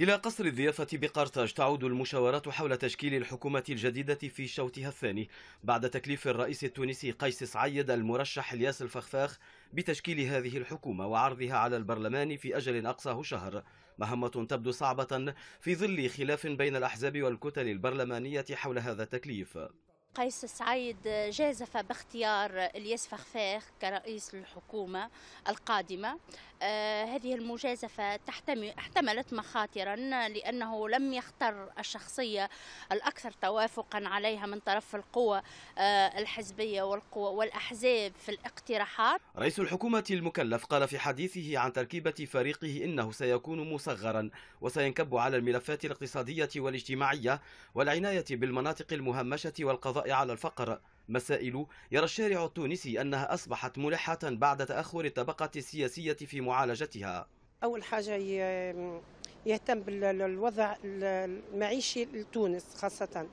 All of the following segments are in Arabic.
إلى قصر الضيافة بقرطاج تعود المشاورات حول تشكيل الحكومة الجديدة في شوطها الثاني بعد تكليف الرئيس التونسي قيس سعيد المرشح الياس الفخفاخ بتشكيل هذه الحكومة وعرضها على البرلمان في أجل أقصاه شهر مهمة تبدو صعبة في ظل خلاف بين الأحزاب والكتل البرلمانية حول هذا التكليف قيس سعيد جازف باختيار الياس فخفاخ كرئيس الحكومة القادمة آه هذه المجازفة احتملت مخاطرا لأنه لم يختر الشخصية الأكثر توافقا عليها من طرف القوى آه الحزبية والقوى والأحزاب في الاقتراحات رئيس الحكومة المكلف قال في حديثه عن تركيبة فريقه إنه سيكون مصغرا وسينكب على الملفات الاقتصادية والاجتماعية والعناية بالمناطق المهمشة والقضاء القضاء على الفقر مسائل يرى الشارع التونسي أنها أصبحت ملحة بعد تأخر الطبقة السياسية في معالجتها أول حاجة يهتم بالوضع المعيشي لتونس خاصة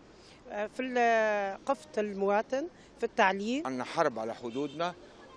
في قفة المواطن في التعليم عندنا حرب على حدودنا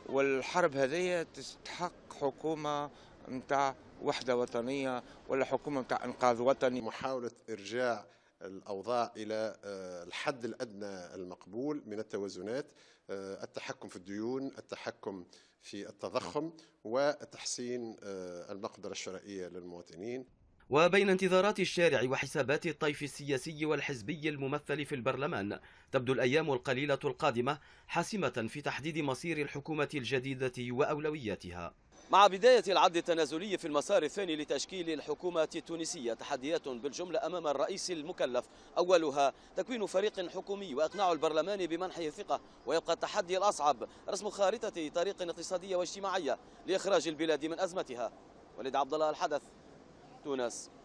والحرب هذه تستحق حكومة متاع وحدة وطنية ولا حكومة متاع إنقاذ وطني محاولة إرجاع الأوضاع إلى آه، الحد الأدنى المقبول من التوازنات آه، التحكم في الديون التحكم في التضخم وتحسين آه، المقدرة الشرائية للمواطنين وبين انتظارات الشارع وحسابات الطيف السياسي والحزبي الممثل في البرلمان تبدو الأيام القليلة القادمة حاسمة في تحديد مصير الحكومة الجديدة وأولوياتها مع بداية العد التنازلي في المسار الثاني لتشكيل الحكومة التونسية تحديات بالجملة أمام الرئيس المكلف أولها تكوين فريق حكومي وإقناع البرلمان بمنحه ثقة ويبقى التحدي الأصعب رسم خارطة طريق اقتصادية واجتماعية لإخراج البلاد من أزمتها ولد عبد الله الحدث تونس